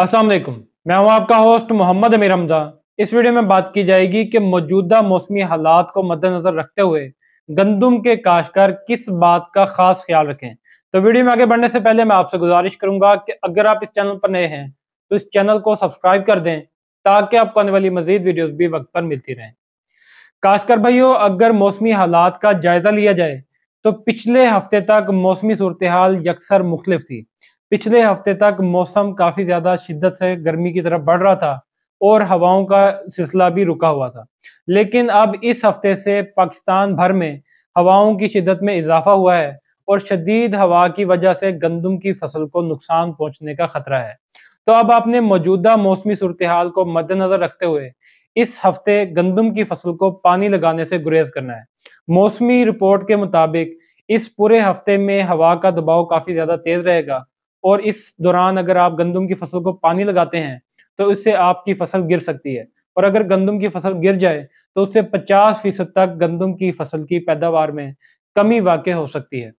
असल मैं हूं आपका होस्ट मोहम्मद अमीर हमजा इस वीडियो में बात की जाएगी कि मौजूदा मौसमी हालात को मद्देनजर रखते हुए गंदम के काश्तकार किस बात का खास ख्याल रखें तो वीडियो में आगे बढ़ने से पहले मैं आपसे गुजारिश करूंगा कि अगर आप इस चैनल पर नए हैं तो इस चैनल को सब्सक्राइब कर दें ताकि आपको आने वाली मजीद वीडियोज भी वक्त पर मिलती रहें काशकर भाइयों अगर मौसमी हालात का जायजा लिया जाए तो पिछले हफ्ते तक मौसमी सूरत हाल यकसर मुख्तफ थी पिछले हफ्ते तक मौसम काफ़ी ज़्यादा शिद्दत से गर्मी की तरफ बढ़ रहा था और हवाओं का सिलसिला भी रुका हुआ था लेकिन अब इस हफ्ते से पाकिस्तान भर में हवाओं की शिद्दत में इजाफा हुआ है और शदीद हवा की वजह से गंदम की फसल को नुकसान पहुंचने का खतरा है तो अब आपने मौजूदा मौसमी सूरत हाल को मद्देनजर रखते हुए इस हफ्ते गंदम की फसल को पानी लगाने से गुरेज करना है मौसमी रिपोर्ट के मुताबिक इस पूरे हफ्ते में हवा का दबाव काफ़ी ज़्यादा तेज़ रहेगा और इस दौरान अगर आप गंदम की फसल को पानी लगाते हैं तो इससे आपकी फसल गिर सकती है और अगर गंदम की फसल गिर जाए तो उससे 50 फीसद तक गंदम की फसल की पैदावार में कमी वाक़ हो सकती है